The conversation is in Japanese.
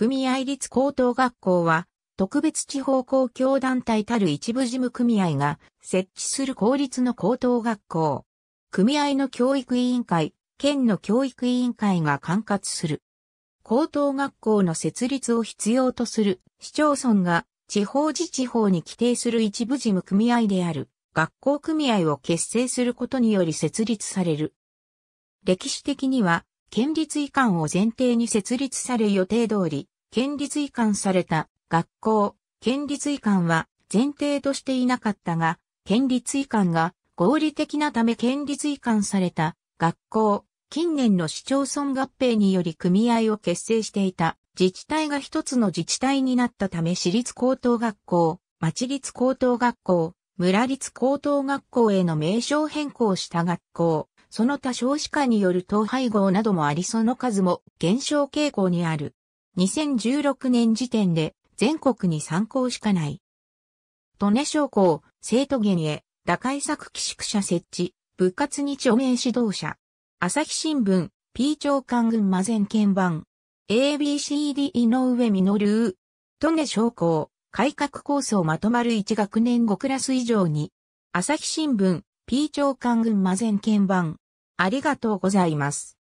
組合立高等学校は、特別地方公共団体たる一部事務組合が設置する公立の高等学校。組合の教育委員会、県の教育委員会が管轄する。高等学校の設立を必要とする市町村が地方自治法に規定する一部事務組合である学校組合を結成することにより設立される。歴史的には県立移管を前提に設立され予定通り、県立移管された学校、県立移管は前提としていなかったが、県立移管が合理的なため県立移管された学校、近年の市町村合併により組合を結成していた自治体が一つの自治体になったため私立高等学校、町立高等学校、村立高等学校への名称変更した学校、その他少子化による統廃合などもありその数も減少傾向にある。2016年時点で全国に参考しかない。利根商工、生徒源へ、打開策寄宿舎設置、部活に著名指導者。朝日新聞、P 長官群馬前見版。ABCD 井上実。利根商工、改革構想まとまる1学年5クラス以上に。朝日新聞、P 長官群魔ン鍵盤。ありがとうございます。